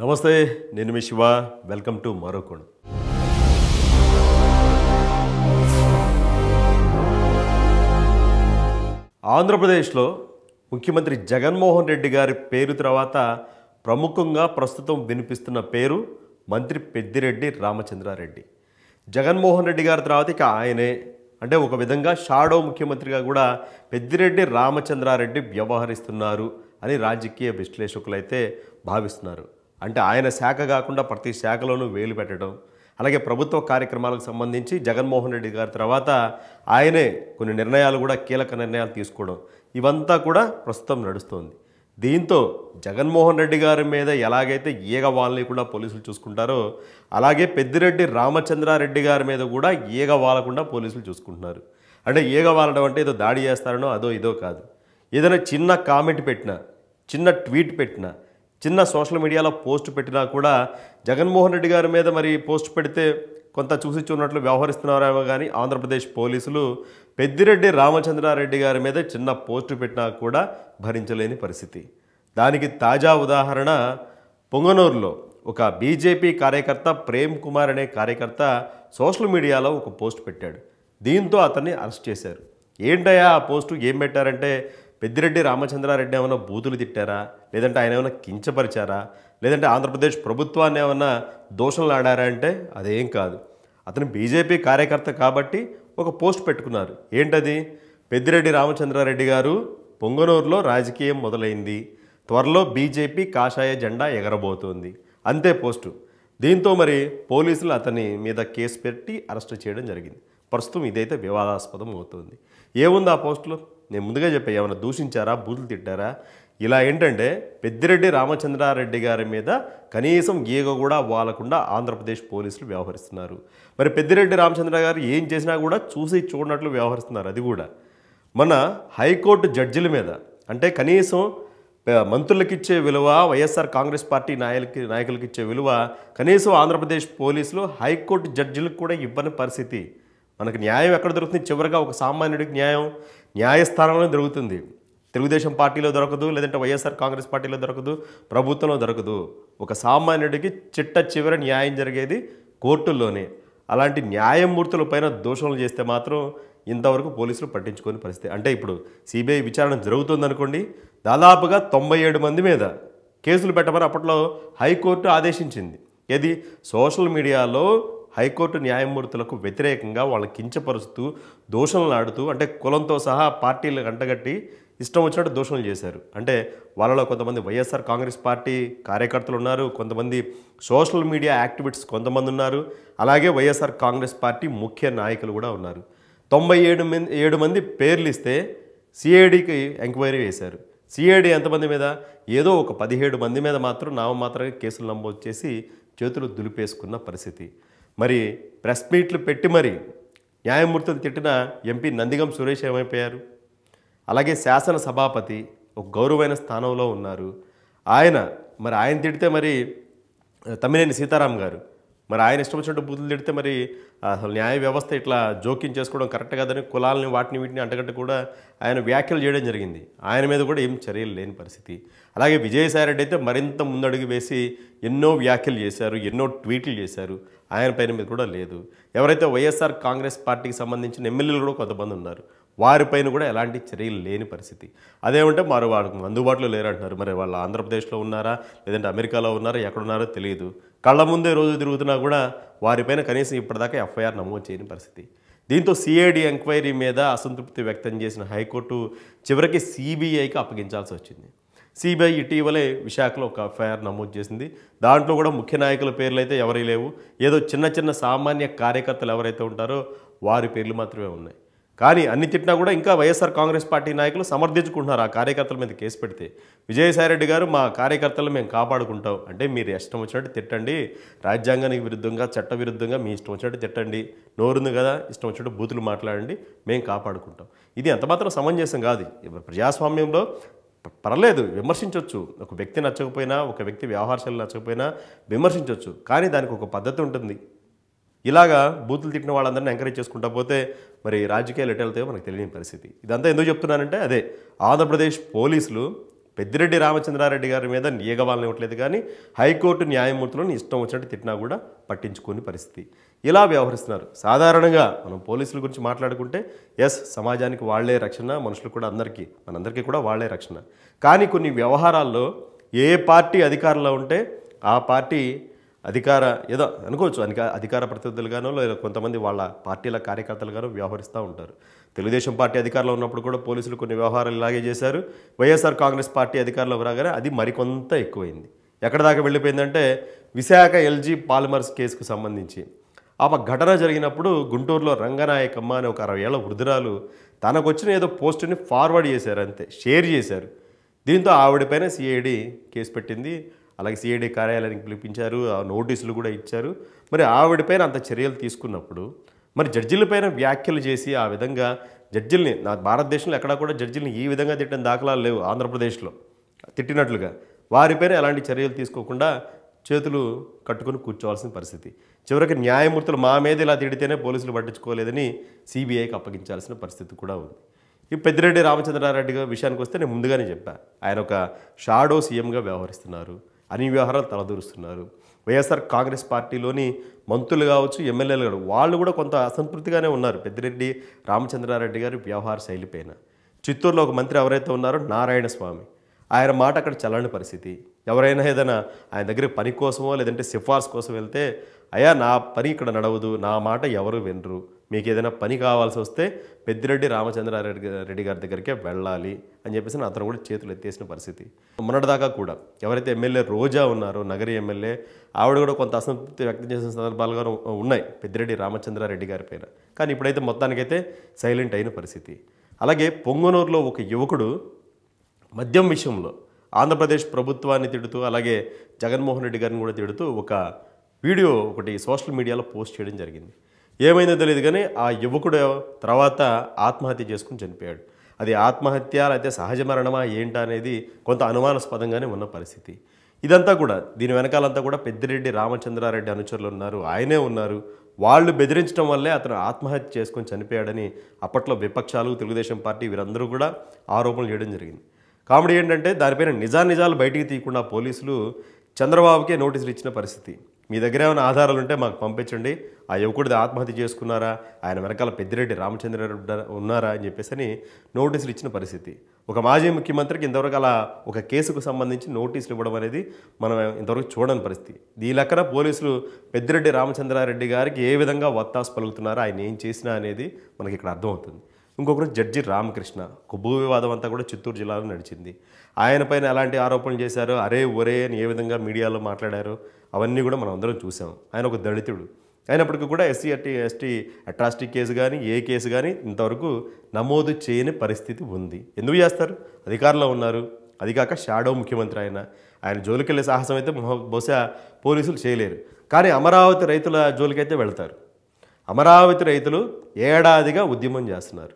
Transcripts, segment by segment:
నమస్తే నేను మీ Shiva welcome to మరో కోణం ఆంధ్రప్రదేశ్లో ముఖ్యమంత్రి జగన్మోహన్ రెడ్డి గారి పేరు తర్వాత ప్రముఖంగా ప్రస్తుతం వినిపిస్తున్న పేరు మంత్రి పెద్దిరెడ్డి రామచంద్రారెడ్డి జగన్మోహన్ రెడ్డి గారి తర్వాత ఇక ఆయనే అంటే ఒక విధంగా షాడో ముఖ్యమంత్రిగా కూడా పెద్దిరెడ్డి రామచంద్రారెడ్డి వ్యవహరిస్తున్నారు అని రాజకీయ విశ్లేషకులైతే భావిస్తున్నారు అంటే ఆయన శాఖ కాకుండా ప్రతి శాఖలోనూ వేలు పెట్టడం అలాగే ప్రభుత్వ కార్యక్రమాలకు సంబంధించి జగన్మోహన్ రెడ్డి గారి తర్వాత ఆయనే కొన్ని నిర్ణయాలు కూడా కీలక నిర్ణయాలు తీసుకోవడం ఇవంతా కూడా ప్రస్తుతం నడుస్తోంది దీంతో జగన్మోహన్ రెడ్డి గారి మీద ఎలాగైతే ఈగ కూడా పోలీసులు చూసుకుంటారో అలాగే పెద్దిరెడ్డి రామచంద్రారెడ్డి గారి మీద కూడా ఈగ వాలకుండా పోలీసులు చూసుకుంటున్నారు అంటే ఈగ వాలడం అంటే ఏదో దాడి చేస్తారనో అదో ఇదో కాదు ఏదైనా చిన్న కామెంట్ పెట్టినా చిన్న ట్వీట్ పెట్టినా చిన్న సోషల్ మీడియాలో పోస్ట్ పెట్టినా కూడా జగన్మోహన్ రెడ్డి గారి మీద మరి పోస్ట్ పెడితే కొంత చూసి చూడనట్లు వ్యవహరిస్తున్నారేమో కానీ ఆంధ్రప్రదేశ్ పోలీసులు పెద్దిరెడ్డి రామచంద్రారెడ్డి గారి మీద చిన్న పోస్టు పెట్టినా కూడా భరించలేని పరిస్థితి దానికి తాజా ఉదాహరణ పొంగనూరులో ఒక బీజేపీ కార్యకర్త ప్రేమ్ కుమార్ అనే కార్యకర్త సోషల్ మీడియాలో ఒక పోస్ట్ పెట్టాడు దీంతో అతన్ని అరెస్ట్ చేశారు ఏంటయ్యా ఆ పోస్టు ఏం పెట్టారంటే పెద్దిరెడ్డి రామచంద్రారెడ్డి ఏమైనా బూతులు తిట్టారా లేదంటే ఆయన ఏమైనా కించపరిచారా లేదంటే ఆంధ్రప్రదేశ్ ప్రభుత్వాన్ని ఏమైనా దోషంలు ఆడారా అంటే అదేం కాదు అతను బీజేపీ కార్యకర్త కాబట్టి ఒక పోస్ట్ పెట్టుకున్నారు ఏంటది పెద్దిరెడ్డి రామచంద్రారెడ్డి గారు పొంగనూరులో రాజకీయం మొదలైంది త్వరలో బీజేపీ కాషాయ జెండా ఎగరబోతోంది అంతే పోస్టు దీంతో మరి పోలీసులు అతని మీద కేసు పెట్టి అరెస్ట్ చేయడం జరిగింది ప్రస్తుతం ఇదైతే వివాదాస్పదం అవుతుంది ఏముంది ఆ పోస్టులో నేను ముందుగా చెప్పా ఏమైనా దూషించారా బూతులు తిట్టారా ఇలా ఏంటంటే పెద్దిరెడ్డి రామచంద్రారెడ్డి గారి మీద కనీసం ఈగ కూడా వాలకుండా ఆంధ్రప్రదేశ్ పోలీసులు వ్యవహరిస్తున్నారు మరి పెద్దిరెడ్డి రామచంద్ర గారు ఏం చేసినా కూడా చూసి చూడనట్లు వ్యవహరిస్తున్నారు అది కూడా మన హైకోర్టు జడ్జిల మీద అంటే కనీసం మంత్రులకు ఇచ్చే విలువ వైఎస్ఆర్ కాంగ్రెస్ పార్టీ నాయకులకి నాయకులకు ఇచ్చే విలువ కనీసం ఆంధ్రప్రదేశ్ పోలీసులు హైకోర్టు జడ్జిలకు కూడా ఇవ్వని పరిస్థితి మనకు న్యాయం ఎక్కడ దొరుకుతుంది చివరిగా ఒక సామాన్యుడికి న్యాయం న్యాయస్థానంలో దొరుకుతుంది తెలుగుదేశం పార్టీలో దొరకదు లేదంటే వైఎస్ఆర్ కాంగ్రెస్ పార్టీలో దొరకదు ప్రభుత్వంలో దొరకదు ఒక సామాన్యుడికి చిట్ట చివరి న్యాయం జరిగేది కోర్టుల్లోనే అలాంటి న్యాయమూర్తుల పైన దోషణలు చేస్తే మాత్రం ఇంతవరకు పోలీసులు పట్టించుకోని పరిస్థితి అంటే ఇప్పుడు సిబిఐ విచారణ జరుగుతుందనుకోండి దాదాపుగా తొంభై ఏడు మంది మీద కేసులు పెట్టమని అప్పట్లో హైకోర్టు ఆదేశించింది ఏది సోషల్ మీడియాలో హైకోర్టు న్యాయమూర్తులకు వ్యతిరేకంగా వాళ్ళు కించపరుస్తూ ఆడుతూ అంటే కులంతో సహా పార్టీలు గంటగట్టి ఇష్టం వచ్చినట్టు దోషణలు చేశారు అంటే వాళ్ళలో కొంతమంది వైఎస్ఆర్ కాంగ్రెస్ పార్టీ కార్యకర్తలు ఉన్నారు కొంతమంది సోషల్ మీడియా యాక్టివిటీస్ కొంతమంది ఉన్నారు అలాగే వైఎస్ఆర్ కాంగ్రెస్ పార్టీ ముఖ్య నాయకులు కూడా ఉన్నారు తొంభై ఏడు మంది ఏడు మంది పేర్లు ఇస్తే సిఐడికి ఎంక్వైరీ వేశారు సిఐడి ఎంతమంది మీద ఏదో ఒక పదిహేడు మంది మీద మాత్రం నామమాత్రమే కేసులు నమోదు చేసి చేతులు దులిపేసుకున్న పరిస్థితి మరి ప్రెస్ మీట్లు పెట్టి మరి న్యాయమూర్తులు తిట్టిన ఎంపీ నందిగం సురేష్ ఏమైపోయారు అలాగే శాసన సభాపతి ఒక గౌరవమైన స్థానంలో ఉన్నారు ఆయన మరి ఆయన తిడితే మరి తమ్మినేని సీతారాం గారు మరి ఆయన ఇష్టం వచ్చినట్టు బూతులు తిడితే మరి అసలు న్యాయ వ్యవస్థ ఇట్లా జోక్యం చేసుకోవడం కరెక్ట్ కాదని కులాలని వాటిని వీటిని అంటగట్టు కూడా ఆయన వ్యాఖ్యలు చేయడం జరిగింది ఆయన మీద కూడా ఏం చర్యలు లేని పరిస్థితి అలాగే విజయసాయి రెడ్డి అయితే మరింత ముందడుగు వేసి ఎన్నో వ్యాఖ్యలు చేశారు ఎన్నో ట్వీట్లు చేశారు ఆయన పైన మీద కూడా లేదు ఎవరైతే వైఎస్ఆర్ కాంగ్రెస్ పార్టీకి సంబంధించిన ఎమ్మెల్యేలు కూడా కొంతమంది ఉన్నారు వారిపైన కూడా ఎలాంటి చర్యలు లేని పరిస్థితి అదేమంటే మరి వాళ్ళకి అందుబాటులో లేరంటున్నారు మరి వాళ్ళు ఆంధ్రప్రదేశ్లో ఉన్నారా లేదంటే అమెరికాలో ఉన్నారా ఎక్కడున్నారో తెలియదు కళ్ళ ముందే రోజు తిరుగుతున్నా కూడా వారిపైన కనీసం ఇప్పటిదాకా ఎఫ్ఐఆర్ నమోదు చేయని పరిస్థితి దీంతో సిఐడి ఎంక్వైరీ మీద అసంతృప్తి వ్యక్తం చేసిన హైకోర్టు చివరికి సిబిఐకి అప్పగించాల్సి వచ్చింది సిబిఐ ఇటీవలే విశాఖలో ఒక ఎఫ్ఐఆర్ నమోదు చేసింది దాంట్లో కూడా ముఖ్య నాయకుల పేర్లు అయితే ఎవరీ లేవు ఏదో చిన్న చిన్న సామాన్య కార్యకర్తలు ఎవరైతే ఉంటారో వారి పేర్లు మాత్రమే ఉన్నాయి కానీ అన్ని తిట్టినా కూడా ఇంకా వైఎస్ఆర్ కాంగ్రెస్ పార్టీ నాయకులు సమర్థించుకుంటున్నారు ఆ కార్యకర్తల మీద కేసు పెడితే విజయసాయిరెడ్డి గారు మా కార్యకర్తలను మేము కాపాడుకుంటాం అంటే మీరు ఇష్టం వచ్చినట్టు తిట్టండి రాజ్యాంగానికి విరుద్ధంగా చట్ట విరుద్ధంగా మీ ఇష్టం వచ్చినట్టు తిట్టండి నోరుంది కదా ఇష్టం వచ్చినట్టు బూతులు మాట్లాడండి మేము కాపాడుకుంటాం ఇది ఎంతమాత్రం సమంజసం కాదు ప్రజాస్వామ్యంలో పర్లేదు విమర్శించవచ్చు ఒక వ్యక్తి నచ్చకపోయినా ఒక వ్యక్తి వ్యవహార శైలి నచ్చకపోయినా విమర్శించవచ్చు కానీ దానికి ఒక పద్ధతి ఉంటుంది ఇలాగా బూతులు తిట్టిన వాళ్ళందరినీ ఎంకరేజ్ చేసుకుంటా పోతే మరి రాజకీయాలు ఎటు వెళ్తాయో మనకు తెలియని పరిస్థితి ఇదంతా ఎందుకు చెప్తున్నానంటే అదే ఆంధ్రప్రదేశ్ పోలీసులు పెద్దిరెడ్డి రామచంద్రారెడ్డి గారి మీద నియగవాలని ఇవ్వట్లేదు కానీ హైకోర్టు న్యాయమూర్తులను ఇష్టం వచ్చినట్టు తిట్టినా కూడా పట్టించుకోని పరిస్థితి ఇలా వ్యవహరిస్తున్నారు సాధారణంగా మనం పోలీసుల గురించి మాట్లాడుకుంటే ఎస్ సమాజానికి వాళ్లే రక్షణ మనుషులు కూడా అందరికీ మనందరికీ కూడా వాళ్లే రక్షణ కానీ కొన్ని వ్యవహారాల్లో ఏ పార్టీ అధికారంలో ఉంటే ఆ పార్టీ అధికార ఏదో అనుకోవచ్చు అనిక అధికార ప్రతినిధులుగానో లేదా కొంతమంది వాళ్ళ పార్టీల కార్యకర్తలుగానో వ్యవహరిస్తూ ఉంటారు తెలుగుదేశం పార్టీ అధికారంలో ఉన్నప్పుడు కూడా పోలీసులు కొన్ని వ్యవహారాలు ఇలాగే చేశారు వైఎస్ఆర్ కాంగ్రెస్ పార్టీ అధికారంలో రాగానే అది మరికొంత ఎక్కువైంది ఎక్కడ దాకా వెళ్ళిపోయిందంటే విశాఖ ఎల్జీ పాలిమర్స్ కేసుకు సంబంధించి ఆ ఘటన జరిగినప్పుడు గుంటూరులో రంగనాయకమ్మ అనే ఒక అరవై ఏళ్ళ వృద్ధురాలు తనకు వచ్చిన ఏదో పోస్టుని ఫార్వర్డ్ చేశారు అంతే షేర్ చేశారు దీంతో ఆవిడపైన సిఐడి కేసు పెట్టింది అలాగే సిఐడి కార్యాలయానికి పిలిపించారు ఆ నోటీసులు కూడా ఇచ్చారు మరి ఆవిడపైన అంత చర్యలు తీసుకున్నప్పుడు మరి జడ్జిలపైన వ్యాఖ్యలు చేసి ఆ విధంగా జడ్జిల్ని నా భారతదేశంలో ఎక్కడా కూడా జడ్జిల్ని ఈ విధంగా తిట్టిన దాఖలాలు లేవు ఆంధ్రప్రదేశ్లో తిట్టినట్లుగా వారిపైన ఎలాంటి చర్యలు తీసుకోకుండా చేతులు కట్టుకుని కూర్చోవాల్సిన పరిస్థితి చివరికి న్యాయమూర్తులు మా మీద ఇలా తిడితేనే పోలీసులు పట్టించుకోలేదని సిబిఐకి అప్పగించాల్సిన పరిస్థితి కూడా ఉంది ఈ పెద్దిరెడ్డి రామచంద్రారెడ్డి విషయానికి వస్తే నేను ముందుగానే చెప్పాను ఆయన ఒక షాడో సీఎంగా వ్యవహరిస్తున్నారు అన్ని వ్యవహారాలు తలదూరుస్తున్నారు వైఎస్ఆర్ కాంగ్రెస్ పార్టీలోని మంత్రులు కావచ్చు ఎమ్మెల్యేలు కావచ్చు వాళ్ళు కూడా కొంత అసంతృప్తిగానే ఉన్నారు పెద్దిరెడ్డి రామచంద్రారెడ్డి గారి వ్యవహార పైన చిత్తూరులో ఒక మంత్రి ఎవరైతే ఉన్నారో నారాయణ స్వామి ఆయన మాట అక్కడ చల్లని పరిస్థితి ఎవరైనా ఏదైనా ఆయన దగ్గర పని కోసమో లేదంటే సిఫార్సు కోసం వెళ్తే అయ్యా నా పని ఇక్కడ నడవదు నా మాట ఎవరు వినరు మీకు ఏదైనా పని కావాల్సి వస్తే పెద్దిరెడ్డి రామచంద్రారెడ్డి రెడ్డి గారి దగ్గరికే వెళ్ళాలి అని చెప్పేసి అతను కూడా చేతులు ఎత్తేసిన పరిస్థితి మొన్నటిదాకా కూడా ఎవరైతే ఎమ్మెల్యే రోజా ఉన్నారో నగరి ఎమ్మెల్యే ఆవిడ కూడా కొంత అసంతృప్తి వ్యక్తం చేసిన సందర్భాలుగా ఉన్నాయి పెద్దిరెడ్డి రామచంద్రారెడ్డి గారి పైన కానీ ఇప్పుడైతే మొత్తానికైతే సైలెంట్ అయిన పరిస్థితి అలాగే పొంగనూరులో ఒక యువకుడు మద్యం విషయంలో ఆంధ్రప్రదేశ్ ప్రభుత్వాన్ని తిడుతూ అలాగే జగన్మోహన్ రెడ్డి గారిని కూడా తిడుతూ ఒక వీడియో ఒకటి సోషల్ మీడియాలో పోస్ట్ చేయడం జరిగింది ఏమైందో తెలియదు కానీ ఆ యువకుడు తర్వాత ఆత్మహత్య చేసుకుని చనిపోయాడు అది ఆత్మహత్య అయితే సహజ మరణమా ఏంటా అనేది కొంత అనుమానాస్పదంగానే ఉన్న పరిస్థితి ఇదంతా కూడా దీని వెనకాలంతా కూడా పెద్దిరెడ్డి రామచంద్రారెడ్డి అనుచరులు ఉన్నారు ఆయనే ఉన్నారు వాళ్ళు బెదిరించడం వల్లే అతను ఆత్మహత్య చేసుకొని చనిపోయాడని అప్పట్లో విపక్షాలు తెలుగుదేశం పార్టీ వీరందరూ కూడా ఆరోపణలు చేయడం జరిగింది కామెడీ ఏంటంటే దానిపైన నిజానిజాలు బయటికి తీయకుండా పోలీసులు చంద్రబాబుకే నోటీసులు ఇచ్చిన పరిస్థితి మీ దగ్గర ఏమైనా ఆధారాలు ఉంటే మాకు పంపించండి ఆ యువకుడిది ఆత్మహత్య చేసుకున్నారా ఆయన వెనకాల పెద్దిరెడ్డి రామచంద్రారెడ్డి ఉన్నారా అని చెప్పేసి అని నోటీసులు ఇచ్చిన పరిస్థితి ఒక మాజీ ముఖ్యమంత్రికి ఇంతవరకు అలా ఒక కేసుకు సంబంధించి నోటీసులు ఇవ్వడం అనేది మనం ఇంతవరకు చూడని పరిస్థితి ఈ లెక్కన పోలీసులు పెద్దిరెడ్డి రామచంద్రారెడ్డి గారికి ఏ విధంగా వత్తాసు పలుకుతున్నారో ఆయన ఏం చేసినా అనేది మనకి ఇక్కడ అర్థమవుతుంది ఇంకొకరు జడ్జి రామకృష్ణ ఒక భూ వివాదం అంతా కూడా చిత్తూరు జిల్లాలో నడిచింది ఆయన పైన ఎలాంటి ఆరోపణలు చేశారు అరే ఒరే అని ఏ విధంగా మీడియాలో మాట్లాడారు అవన్నీ కూడా మనం అందరం చూసాం ఆయన ఒక దళితుడు అయినప్పటికీ కూడా ఎస్సీ అట్టి ఎస్టీ అట్రాసిటీ కేసు కానీ ఏ కేసు కానీ ఇంతవరకు నమోదు చేయని పరిస్థితి ఉంది ఎందుకు చేస్తారు అధికారంలో ఉన్నారు అది కాక షాడో ముఖ్యమంత్రి ఆయన ఆయన జోలికెళ్ళే సాహసం అయితే బహుశా పోలీసులు చేయలేరు కానీ అమరావతి రైతుల జోలికైతే వెళ్తారు అమరావతి రైతులు ఏడాదిగా ఉద్యమం చేస్తున్నారు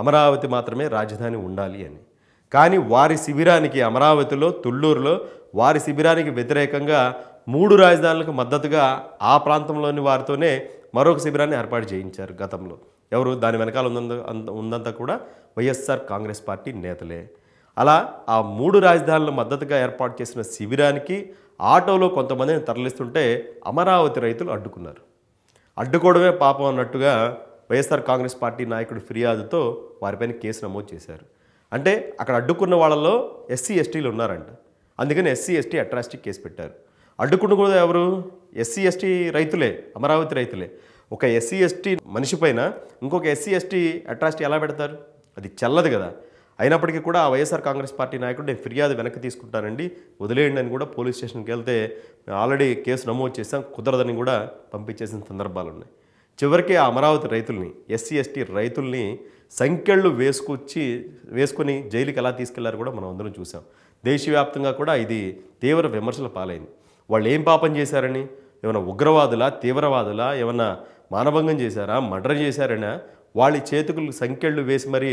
అమరావతి మాత్రమే రాజధాని ఉండాలి అని కానీ వారి శిబిరానికి అమరావతిలో తుళ్ళూరులో వారి శిబిరానికి వ్యతిరేకంగా మూడు రాజధానులకు మద్దతుగా ఆ ప్రాంతంలోని వారితోనే మరొక శిబిరాన్ని ఏర్పాటు చేయించారు గతంలో ఎవరు దాని వెనకాల ఉందంత ఉందంతా కూడా వైఎస్ఆర్ కాంగ్రెస్ పార్టీ నేతలే అలా ఆ మూడు రాజధానుల మద్దతుగా ఏర్పాటు చేసిన శిబిరానికి ఆటోలో కొంతమందిని తరలిస్తుంటే అమరావతి రైతులు అడ్డుకున్నారు అడ్డుకోవడమే పాపం అన్నట్టుగా వైఎస్ఆర్ కాంగ్రెస్ పార్టీ నాయకుడు ఫిర్యాదుతో వారిపైన కేసు నమోదు చేశారు అంటే అక్కడ అడ్డుకున్న వాళ్ళలో ఎస్సీ ఎస్టీలు ఉన్నారంట అందుకని ఎస్సీ ఎస్టీ అట్రాసిటీ కేసు పెట్టారు అడ్డుకున్న కూడా ఎవరు ఎస్సీ ఎస్టీ రైతులే అమరావతి రైతులే ఒక ఎస్సీ ఎస్టీ మనిషి పైన ఇంకొక ఎస్సీ ఎస్టీ అట్రాసిటీ ఎలా పెడతారు అది చల్లదు కదా అయినప్పటికీ కూడా ఆ వైఎస్ఆర్ కాంగ్రెస్ పార్టీ నాయకుడు నేను ఫిర్యాదు వెనక్కి తీసుకుంటానండి వదిలేయండి అని కూడా పోలీస్ స్టేషన్కి వెళ్తే ఆల్రెడీ కేసు నమోదు చేసాం కుదరదని కూడా పంపించేసిన సందర్భాలు ఉన్నాయి చివరికి ఆ అమరావతి రైతుల్ని ఎస్సీ ఎస్టీ రైతుల్ని సంఖ్యళ్ళు వేసుకొచ్చి వేసుకొని జైలుకి ఎలా తీసుకెళ్లారు కూడా మనం అందరం చూసాం దేశవ్యాప్తంగా కూడా ఇది తీవ్ర విమర్శల పాలైంది వాళ్ళు ఏం పాపం చేశారని ఏమైనా ఉగ్రవాదులా తీవ్రవాదులా ఏమైనా మానభంగం చేశారా మర్డర్ చేశారనా వాళ్ళ చేతుకులు సంఖ్యళ్ళు వేసి మరీ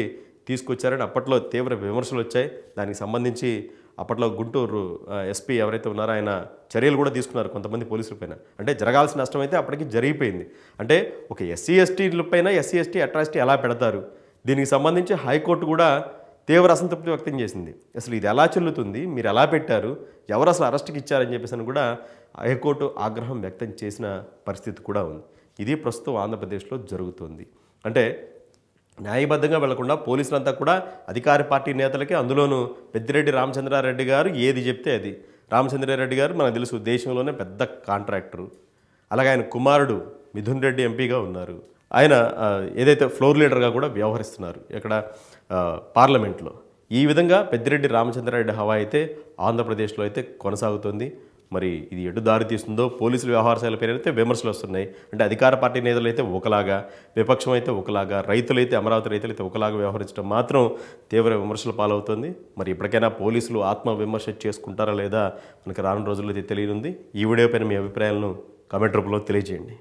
తీసుకొచ్చారని అప్పట్లో తీవ్ర విమర్శలు వచ్చాయి దానికి సంబంధించి అప్పట్లో గుంటూరు ఎస్పీ ఎవరైతే ఉన్నారో ఆయన చర్యలు కూడా తీసుకున్నారు కొంతమంది పోలీసుల పైన అంటే జరగాల్సిన నష్టం అయితే అప్పటికి జరిగిపోయింది అంటే ఒక ఎస్సీ ఎస్టీల పైన ఎస్సీ ఎస్టీ అట్రాసిటీ ఎలా పెడతారు దీనికి సంబంధించి హైకోర్టు కూడా తీవ్ర అసంతృప్తి వ్యక్తం చేసింది అసలు ఇది ఎలా చెల్లుతుంది మీరు ఎలా పెట్టారు ఎవరు అసలు అరెస్ట్కి ఇచ్చారని చెప్పేసి అని కూడా హైకోర్టు ఆగ్రహం వ్యక్తం చేసిన పరిస్థితి కూడా ఉంది ఇది ప్రస్తుతం ఆంధ్రప్రదేశ్లో జరుగుతుంది అంటే న్యాయబద్ధంగా వెళ్లకుండా పోలీసులంతా కూడా అధికార పార్టీ నేతలకి అందులోనూ పెద్దిరెడ్డి రామచంద్రారెడ్డి గారు ఏది చెప్తే అది రామచంద్రారెడ్డి గారు మనకు తెలుసు దేశంలోనే పెద్ద కాంట్రాక్టరు అలాగే ఆయన కుమారుడు మిథున్ రెడ్డి ఎంపీగా ఉన్నారు ఆయన ఏదైతే ఫ్లోర్ లీడర్గా కూడా వ్యవహరిస్తున్నారు ఇక్కడ పార్లమెంట్లో ఈ విధంగా పెద్దిరెడ్డి రామచంద్రారెడ్డి హవా అయితే ఆంధ్రప్రదేశ్లో అయితే కొనసాగుతుంది మరి ఇది ఎటు దారి తీస్తుందో పోలీసుల వ్యవహారశాల పేరైతే విమర్శలు వస్తున్నాయి అంటే అధికార పార్టీ నేతలు అయితే ఒకలాగా విపక్షం అయితే ఒకలాగా రైతులైతే అమరావతి రైతులైతే ఒకలాగా వ్యవహరించడం మాత్రం తీవ్ర విమర్శల పాలవుతుంది మరి ఇప్పటికైనా పోలీసులు ఆత్మవిమర్శ చేసుకుంటారా లేదా మనకి రానున్న రోజుల్లో అయితే తెలియనుంది ఈ వీడియో పైన మీ అభిప్రాయాలను కామెంట్ రూపంలో తెలియజేయండి